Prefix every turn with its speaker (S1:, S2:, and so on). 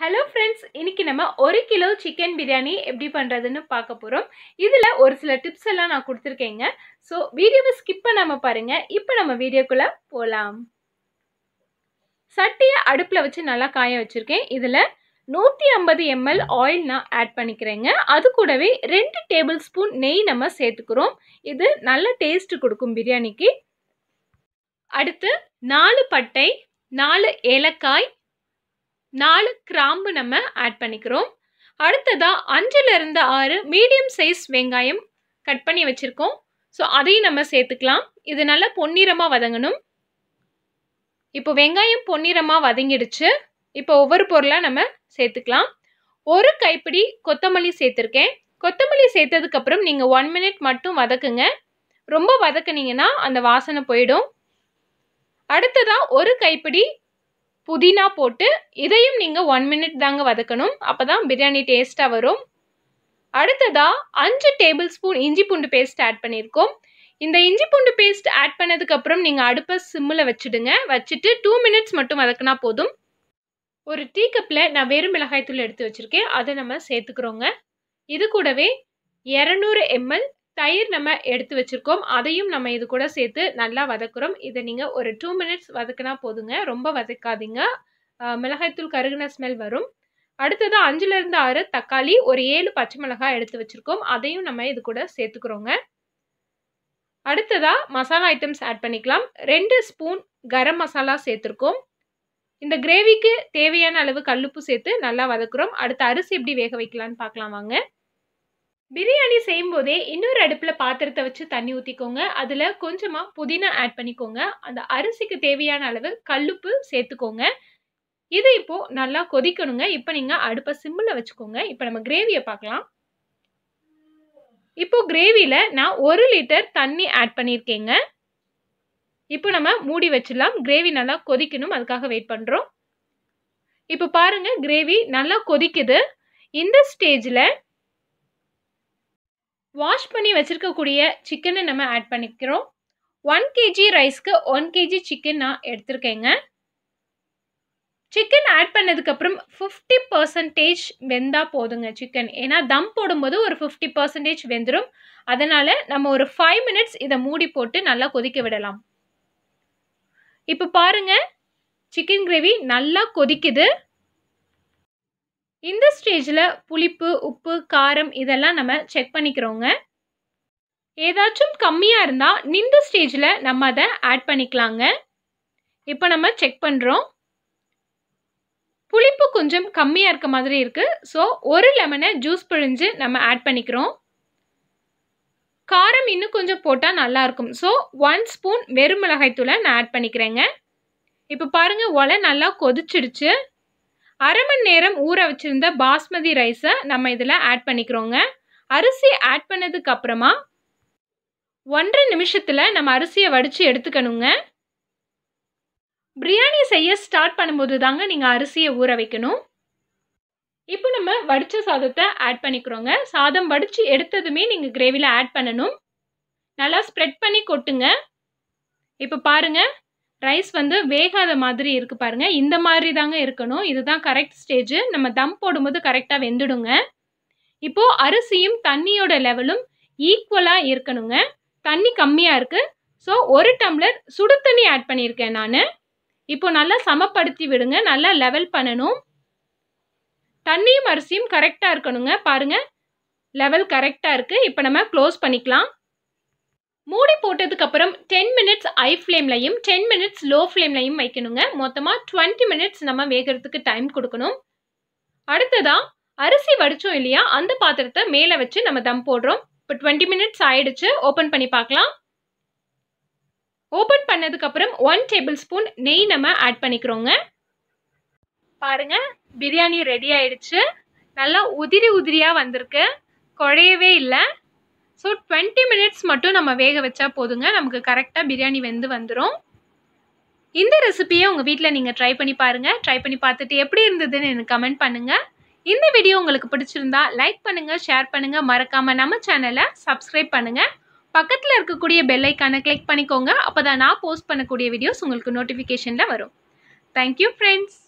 S1: hello friends இன்றைக்கி நம்ம ஒரு கிலோ சிக்கன் பிரியாணி எப்படி பண்ணுறதுன்னு பார்க்க போகிறோம் இதில் ஒரு சில டிப்ஸ் எல்லாம் நான் கொடுத்துருக்கேங்க ஸோ வீடியோவை ஸ்கிப் பண்ணாமல் பாருங்கள் இப்போ நம்ம வீடியோக்குள்ளே போகலாம் சட்டியை அடுப்பில் வச்சு நல்லா காய வச்சுருக்கேன் இதில் நூற்றி ஐம்பது எம்எல் ஆயில் நான் ஆட் பண்ணிக்கிறேங்க அது கூடவே ரெண்டு டேபிள் ஸ்பூன் நெய் நம்ம சேர்த்துக்கிறோம் இது நல்ல டேஸ்ட் கொடுக்கும் பிரியாணிக்கு அடுத்து நாலு பட்டை நாலு ஏலக்காய் நாலு கிராம்பு நம்ம ஆட் பண்ணிக்கிறோம் அடுத்ததாக அஞ்சுலேருந்து ஆறு மீடியம் சைஸ் வெங்காயம் கட் பண்ணி வச்சுருக்கோம் ஸோ அதையும் நம்ம சேர்த்துக்கலாம் இது நல்லா பொன்னிறமாக வதங்கணும் இப்போ வெங்காயம் பொன்னிறமாக வதங்கிடுச்சு இப்போ ஒவ்வொரு பொருளாக நம்ம சேர்த்துக்கலாம் ஒரு கைப்பிடி கொத்தமல்லி சேர்த்துருக்கேன் கொத்தமல்லி சேர்த்ததுக்கப்புறம் நீங்கள் ஒன் மினிட் மட்டும் வதக்குங்க ரொம்ப வதக்குனீங்கன்னா அந்த வாசனை போயிடும் அடுத்ததாக ஒரு கைப்பிடி புதினா போட்டு இதையும் நீங்கள் ஒன் மினிட் தாங்க வதக்கணும் அப்போ தான் பிரியாணி டேஸ்ட்டாக வரும் அடுத்ததாக அஞ்சு டேபிள் ஸ்பூன் இஞ்சி பூண்டு பேஸ்ட் ஆட் பண்ணியிருக்கோம் இந்த இஞ்சி பூண்டு பேஸ்ட் ஆட் பண்ணதுக்கப்புறம் நீங்கள் அடுப்பை சிம்மில் வச்சுடுங்க வச்சுட்டு டூ மினிட்ஸ் மட்டும் வதக்கினா போதும் ஒரு டீ கப்பில் நான் வெறும் மிளகாய்த்தூள் எடுத்து வச்சுருக்கேன் அதை நம்ம சேர்த்துக்கிறோங்க இது கூடவே இரநூறு எம்எல் தயிர் நம்ம எடுத்து வச்சுருக்கோம் அதையும் நம்ம இது கூட சேர்த்து நல்லா வதக்குறோம் இதை நீங்கள் ஒரு டூ மினிட்ஸ் வதக்கினா போதுங்க ரொம்ப வதக்காதீங்க மிளகாய்த்தூள் கருகின ஸ்மெல் வரும் அடுத்தது அஞ்சுலேருந்து ஆறு தக்காளி ஒரு ஏழு பச்சை மிளகாய் எடுத்து வச்சுருக்கோம் அதையும் நம்ம இது கூட சேர்த்துக்கிறோங்க அடுத்ததாக மசாலா ஐட்டம்ஸ் ஆட் பண்ணிக்கலாம் ரெண்டு ஸ்பூன் கரம் மசாலா சேர்த்துருக்கோம் இந்த கிரேவிக்கு தேவையான அளவு கல்லுப்பு சேர்த்து நல்லா வதக்குறோம் அடுத்து அரிசி எப்படி வேக வைக்கலான்னு பார்க்கலாம் வாங்க பிரியாணி செய்யும் போதே இன்னொரு அடுப்பில் பாத்திரத்தை வச்சு தண்ணி ஊற்றிக்கோங்க அதில் கொஞ்சமாக புதினா ஆட் பண்ணிக்கோங்க அந்த அரிசிக்கு தேவையான அளவு கல்லுப்பு சேர்த்துக்கோங்க இது இப்போது நல்லா கொதிக்கணுங்க இப்போ நீங்கள் அடுப்பை சிம்மில் வச்சுக்கோங்க இப்போ நம்ம கிரேவியை பார்க்கலாம் இப்போ கிரேவியில் நான் ஒரு லிட்டர் தண்ணி ஆட் பண்ணியிருக்கேங்க இப்போ நம்ம மூடி வச்சிடலாம் கிரேவி நல்லா கொதிக்கணும் அதுக்காக வெயிட் பண்ணுறோம் இப்போ பாருங்கள் கிரேவி நல்லா கொதிக்குது இந்த ஸ்டேஜில் வாஷ் பண்ணி வச்சுருக்கக்கூடிய சிக்கனை நம்ம ஆட் பண்ணிக்கிறோம் ஒன் கேஜி ரைஸ்க்கு ஒன் கேஜி சிக்கன் நான் எடுத்திருக்கேங்க சிக்கன் ஆட் பண்ணதுக்கப்புறம் ஃபிஃப்டி பர்சன்டேஜ் வெந்தால் போதுங்க சிக்கன் ஏன்னா தம் போடும்போது ஒரு ஃபிஃப்டி பர்சன்டேஜ் வெந்துடும் அதனால் நம்ம ஒரு ஃபைவ் மினிட்ஸ் இதை மூடி போட்டு நல்லா கொதிக்க விடலாம் இப்போ பாருங்கள் சிக்கன் கிரேவி நல்லா கொதிக்குது இந்த ஸ்டேஜில் புளிப்பு உப்பு காரம் இதெல்லாம் நம்ம செக் பண்ணிக்கிறோங்க ஏதாச்சும் கம்மியாக இருந்தால் இந்த ஸ்டேஜில் நம்ம அதை ஆட் பண்ணிக்கலாங்க இப்போ நம்ம செக் பண்ணுறோம் புளிப்பு கொஞ்சம் கம்மியாக இருக்க மாதிரி இருக்குது ஸோ ஒரு லெமனை ஜூஸ் பிழிஞ்சு நம்ம ஆட் பண்ணிக்கிறோம் காரம் இன்னும் கொஞ்சம் போட்டால் நல்லாயிருக்கும் ஸோ ஒன் ஸ்பூன் வெறும் மிளகாய்த்தூளை நான் ஆட் பண்ணிக்கிறேங்க இப்போ பாருங்கள் ஒலை நல்லா கொதிச்சிடுச்சு அரை மணி நேரம் ஊற வச்சுருந்த பாஸ்மதி ரைஸை நம்ம இதில் ஆட் பண்ணிக்கிறோங்க அரிசி ஆட் பண்ணதுக்கப்புறமா ஒன்றரை நிமிஷத்தில் நம்ம அரிசியை வடித்து எடுத்துக்கணுங்க பிரியாணி செய்ய ஸ்டார்ட் பண்ணும்போது தாங்க நீங்கள் அரிசியை ஊற வைக்கணும் இப்போ நம்ம வடித்த சாதத்தை ஆட் பண்ணிக்கிறோங்க சாதம் வடித்து எடுத்ததுமே நீங்கள் கிரேவியில் ஆட் பண்ணணும் நல்லா ஸ்ப்ரெட் பண்ணி கொட்டுங்க இப்போ பாருங்கள் ரைஸ் வந்து வேகாத மாதிரி இருக்குது பாருங்கள் இந்த மாதிரி தாங்க இருக்கணும் இதுதான் கரெக்ட் ஸ்டேஜ் நம்ம தம் போடும்போது கரெக்டாக வெந்துடுங்க இப்போது அரிசியும் தண்ணியோட லெவலும் ஈக்குவலாக இருக்கணுங்க தண்ணி கம்மியாக இருக்குது ஸோ ஒரு டம்ளர் சுடு தண்ணி ஆட் பண்ணியிருக்கேன் நான் இப்போ நல்லா சமப்படுத்தி விடுங்க நல்லா லெவல் பண்ணணும் தண்ணியும் அரிசியும் கரெக்டாக இருக்கணுங்க பாருங்கள் லெவல் கரெக்டாக இருக்குது இப்போ நம்ம க்ளோஸ் பண்ணிக்கலாம் மூடி போட்டதுக்கு அப்புறம் டென் மினிட்ஸ் ஐ ஃப்ளேம்லையும் டென் மினிட்ஸ் லோ ஃப்ளேம்லையும் வைக்கணுங்க மொத்தமாக டுவெண்ட்டி மினிட்ஸ் நம்ம வேகிறதுக்கு டைம் கொடுக்கணும் அடுத்ததாக அரிசி வடித்தோம் இல்லையா அந்த பாத்திரத்தை மேலே வச்சு நம்ம தம் போடுறோம் இப்போ டுவெண்ட்டி மினிட்ஸ் ஆயிடுச்சு ஓப்பன் பண்ணி பார்க்கலாம் ஓப்பன் பண்ணதுக்கப்புறம் ஒன் டேபிள் ஸ்பூன் நெய் நம்ம ஆட் பண்ணிக்கிறோங்க பாருங்க பிரியாணி ரெடி ஆயிடுச்சு நல்லா உதிரி உதிரியாக வந்திருக்கு குழையவே இல்லை ஸோ டுவெண்ட்டி மினிட்ஸ் மட்டும் நம்ம வேக வச்சா போதுங்க நமக்கு கரெக்டாக பிரியாணி வெந்து வந்துடும் இந்த ரெசிபியை உங்கள் வீட்டில் நீங்கள் ட்ரை பண்ணி பாருங்கள் ட்ரை பண்ணி பார்த்துட்டு எப்படி இருந்ததுன்னு எனக்கு கமெண்ட் பண்ணுங்கள் இந்த வீடியோ உங்களுக்கு பிடிச்சிருந்தா லைக் பண்ணுங்கள் ஷேர் பண்ணுங்கள் மறக்காமல் நம்ம சேனலை சப்ஸ்கிரைப் பண்ணுங்கள் பக்கத்தில் இருக்கக்கூடிய பெல்லைக்கான கிளிக் பண்ணிக்கோங்க அப்போ தான் நான் போஸ்ட் பண்ணக்கூடிய வீடியோஸ் உங்களுக்கு நோட்டிஃபிகேஷனில் வரும் தேங்க்யூ ஃப்ரெண்ட்ஸ்